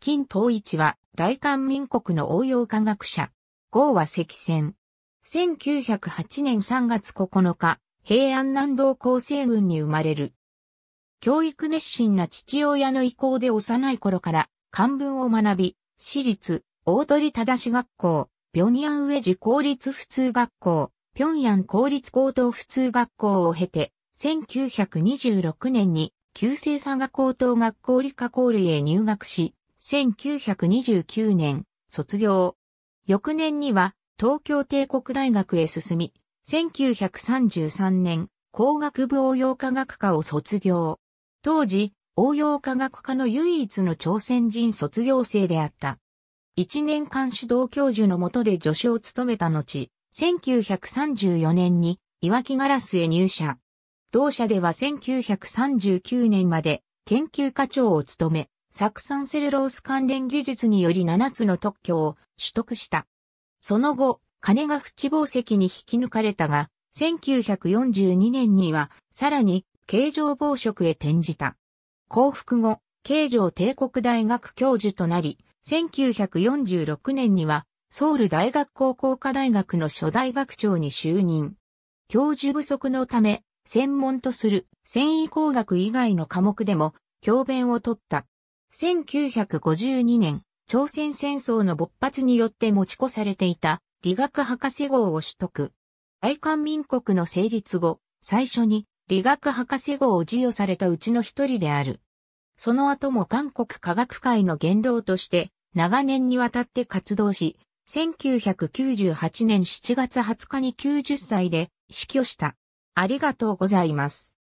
金統一は大韓民国の応用科学者。号は赤線。1908年3月9日、平安南道厚生軍に生まれる。教育熱心な父親の意向で幼い頃から漢文を学び、私立、大鳥正学校、平壌上寺公立普通学校、平壌公立高等普通学校を経て、1926年に旧制佐賀高等学校理科校類へ入学し、1929年、卒業。翌年には、東京帝国大学へ進み、1933年、工学部応用科学科を卒業。当時、応用科学科の唯一の朝鮮人卒業生であった。一年間指導教授の下で助手を務めた後、1934年に岩木ガラスへ入社。同社では1939年まで研究課長を務め、酢酸セルロース関連技術により7つの特許を取得した。その後、金が淵宝石に引き抜かれたが、1942年には、さらに、形状暴食へ転じた。降伏後、形状帝国大学教授となり、1946年には、ソウル大学高校科大学の初代学長に就任。教授不足のため、専門とする繊維工学以外の科目でも、教鞭を取った。1952年、朝鮮戦争の勃発によって持ち越されていた理学博士号を取得。愛韓民国の成立後、最初に理学博士号を授与されたうちの一人である。その後も韓国科学界の元老として長年にわたって活動し、1998年7月20日に90歳で死去した。ありがとうございます。